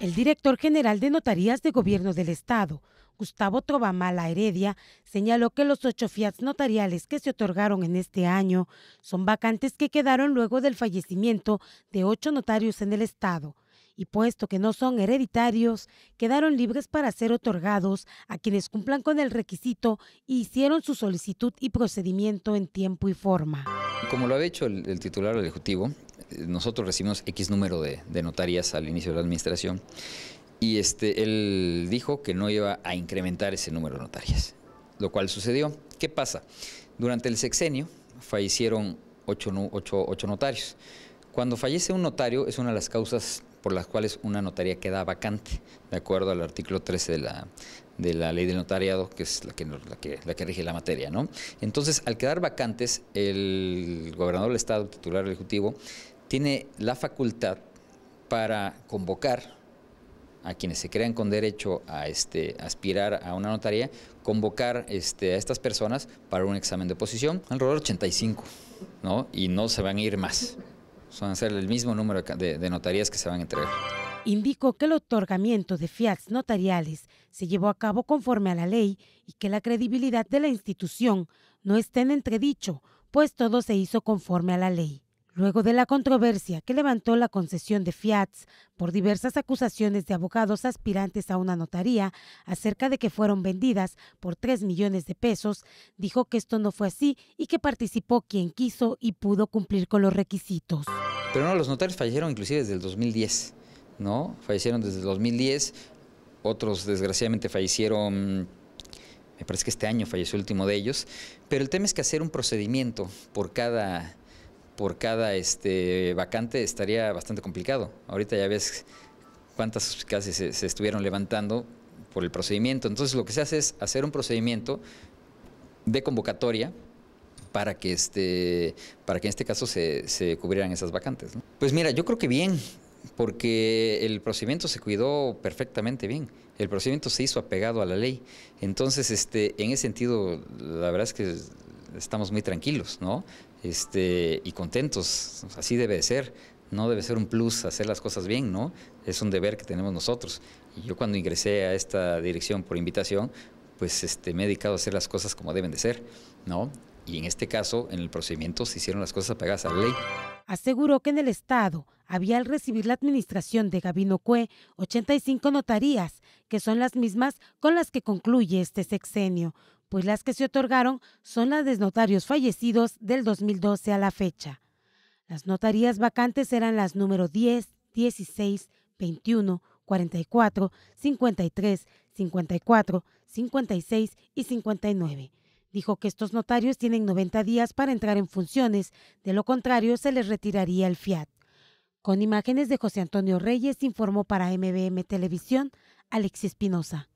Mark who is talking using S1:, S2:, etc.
S1: El director general de Notarías de Gobierno del Estado, Gustavo Trovamala Heredia, señaló que los ocho fiats notariales que se otorgaron en este año son vacantes que quedaron luego del fallecimiento de ocho notarios en el Estado y puesto que no son hereditarios, quedaron libres para ser otorgados a quienes cumplan con el requisito y hicieron su solicitud y procedimiento en tiempo y forma.
S2: Como lo ha hecho el, titular Ejecutivo, nosotros recibimos X número de, notarias al inicio de la administración y este, él dijo que no iba a incrementar ese número de notarias, lo cual sucedió. ¿Qué pasa? Durante el sexenio fallecieron ocho, notarios. Cuando fallece un notario es una de las causas por las cuales una notaría queda vacante, de acuerdo al artículo 13 de la, de la ley del notariado, que es la que, la que, rige la materia. ¿no? Entonces, al quedar vacantes, el gobernador del Estado, titular Ejecutivo, tiene la facultad para convocar a quienes se crean con derecho a este, aspirar a una notaría, convocar este, a estas personas para un examen de posición, alrededor de 85, ¿no? y no se van a ir más. Son a ser el mismo número de, notarías que se van a entregar.
S1: Indicó que el otorgamiento de fiats notariales se llevó a cabo conforme a la ley y que la credibilidad de la institución no está en entredicho, pues todo se hizo conforme a la ley luego de la controversia que levantó la concesión de Fiats por diversas acusaciones de abogados aspirantes a una notaría acerca de que fueron vendidas por 3 millones de pesos, dijo que esto no fue así y que participó quien quiso y pudo cumplir con los requisitos.
S2: Pero no, los notarios fallecieron inclusive desde el 2010, ¿no? Fallecieron desde el 2010, otros desgraciadamente fallecieron me parece que este año falleció el último de ellos, pero el tema es que hacer un procedimiento por cada por cada este, vacante estaría bastante complicado. Ahorita ya ves cuántas casi se, estuvieron levantando por el procedimiento. Entonces lo que se hace es hacer un procedimiento de convocatoria para que este para que en este caso se, se cubrieran esas vacantes. Pues mira, yo creo que bien, porque el procedimiento se cuidó perfectamente bien. El procedimiento se hizo apegado a la ley. Entonces, este, en ese sentido, la verdad es que estamos muy tranquilos, ¿no? este, y contentos. Así debe de ser. No debe ser un plus hacer las cosas bien, ¿no? Es un deber que tenemos nosotros. Y yo cuando ingresé a esta dirección por invitación, pues este, me he dedicado a hacer las cosas como deben de ser, ¿no? Y en este caso, en el procedimiento, se hicieron las cosas pegadas a la ley.
S1: Aseguró que en el Estado había al recibir la administración de Gabino Cue 85 notarías, que son las mismas con las que concluye este sexenio pues las que se otorgaron son las de notarios fallecidos del 2012 a la fecha. Las notarías vacantes eran las número 10, 16, 21, 44, 53, 54, 56 y 59. Dijo que estos notarios tienen 90 días para entrar en funciones, de lo contrario se les retiraría el fiat. Con imágenes de José Antonio Reyes informó para MBM Televisión Alexis Espinosa.